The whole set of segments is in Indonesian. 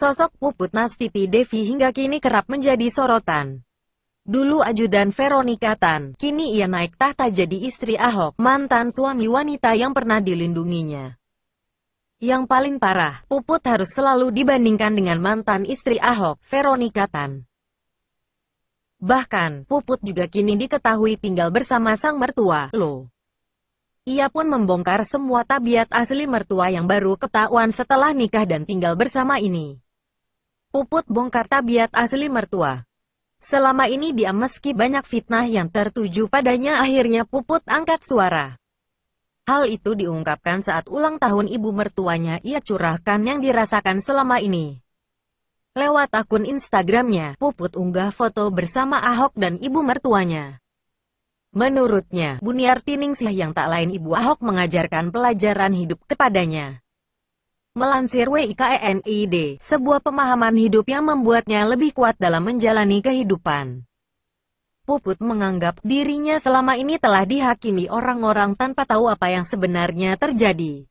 Sosok Puput Nastiti Devi hingga kini kerap menjadi sorotan. Dulu ajudan Veronica Tan, kini ia naik tahta jadi istri Ahok, mantan suami wanita yang pernah dilindunginya. Yang paling parah, Puput harus selalu dibandingkan dengan mantan istri Ahok, Veronica Tan. Bahkan, Puput juga kini diketahui tinggal bersama sang mertua, Lo. Ia pun membongkar semua tabiat asli mertua yang baru ketahuan setelah nikah dan tinggal bersama ini. Puput bongkar tabiat asli mertua. Selama ini dia meski banyak fitnah yang tertuju padanya akhirnya Puput angkat suara. Hal itu diungkapkan saat ulang tahun ibu mertuanya ia curahkan yang dirasakan selama ini. Lewat akun Instagramnya, Puput unggah foto bersama Ahok dan ibu mertuanya. Menurutnya, Buniarti Ningsih yang tak lain ibu Ahok mengajarkan pelajaran hidup kepadanya. Melansir Wikenid, sebuah pemahaman hidup yang membuatnya lebih kuat dalam menjalani kehidupan. Puput menganggap dirinya selama ini telah dihakimi orang-orang tanpa tahu apa yang sebenarnya terjadi.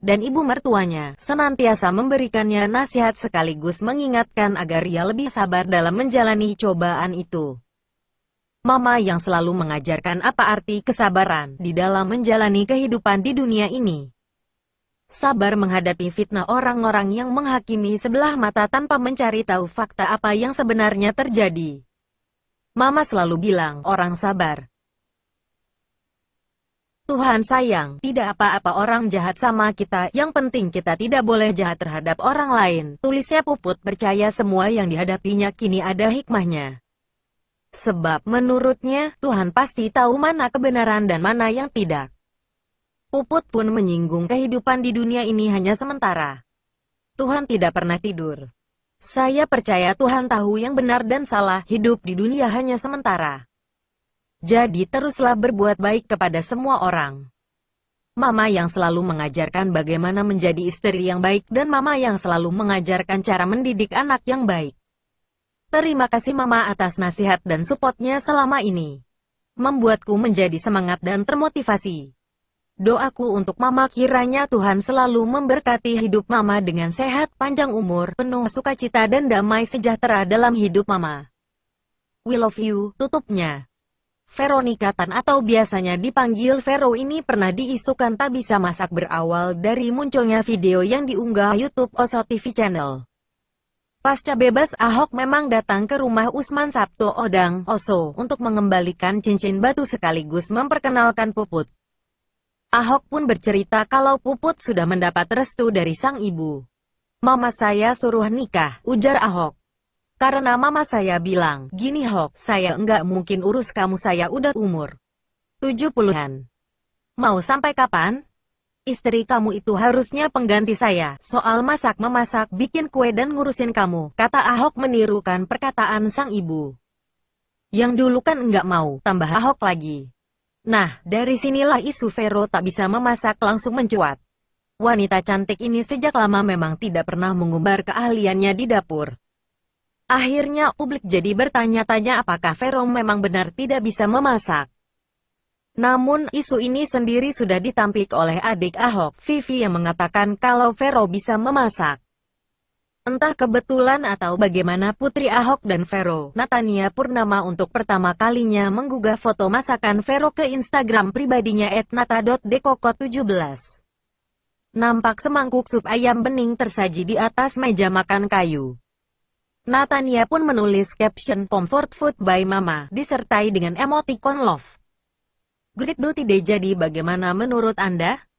Dan ibu mertuanya senantiasa memberikannya nasihat sekaligus mengingatkan agar ia lebih sabar dalam menjalani cobaan itu. Mama yang selalu mengajarkan apa arti kesabaran di dalam menjalani kehidupan di dunia ini sabar menghadapi fitnah orang-orang yang menghakimi sebelah mata tanpa mencari tahu fakta apa yang sebenarnya terjadi. Mama selalu bilang, orang sabar. Tuhan sayang, tidak apa-apa orang jahat sama kita, yang penting kita tidak boleh jahat terhadap orang lain. Tulisnya Puput percaya semua yang dihadapinya kini ada hikmahnya. Sebab menurutnya, Tuhan pasti tahu mana kebenaran dan mana yang tidak. Puput pun menyinggung kehidupan di dunia ini hanya sementara. Tuhan tidak pernah tidur. Saya percaya Tuhan tahu yang benar dan salah, hidup di dunia hanya sementara. Jadi teruslah berbuat baik kepada semua orang. Mama yang selalu mengajarkan bagaimana menjadi istri yang baik dan mama yang selalu mengajarkan cara mendidik anak yang baik. Terima kasih mama atas nasihat dan supportnya selama ini. Membuatku menjadi semangat dan termotivasi. Doaku untuk Mama kiranya Tuhan selalu memberkati hidup Mama dengan sehat panjang umur, penuh sukacita dan damai sejahtera dalam hidup Mama. We love you, tutupnya. Veronica Tan atau biasanya dipanggil Vero ini pernah diisukan tak bisa masak berawal dari munculnya video yang diunggah YouTube Oso TV channel. Pasca bebas Ahok memang datang ke rumah Usman Sabto Odang, Oso, untuk mengembalikan cincin batu sekaligus memperkenalkan Puput. Ahok pun bercerita kalau Puput sudah mendapat restu dari sang ibu. Mama saya suruh nikah, ujar Ahok. Karena mama saya bilang, gini Hok, saya enggak mungkin urus kamu saya udah umur 70-an. Mau sampai kapan? Istri kamu itu harusnya pengganti saya, soal masak-memasak, bikin kue dan ngurusin kamu, kata Ahok menirukan perkataan sang ibu. Yang dulu kan enggak mau, tambah Ahok lagi. Nah, dari sinilah isu Vero tak bisa memasak langsung mencuat. Wanita cantik ini sejak lama memang tidak pernah mengumbar keahliannya di dapur. Akhirnya publik jadi bertanya-tanya apakah Vero memang benar tidak bisa memasak. Namun, isu ini sendiri sudah ditampik oleh adik Ahok, Vivi yang mengatakan kalau Vero bisa memasak. Entah kebetulan atau bagaimana Putri Ahok dan Vero Natania Purnama untuk pertama kalinya menggugah foto masakan Vero ke Instagram pribadinya @nata.dekoko17. Nampak semangkuk sup ayam bening tersaji di atas meja makan kayu. Natania pun menulis caption comfort food by mama, disertai dengan emoticon love. Great Duty Day jadi bagaimana menurut Anda?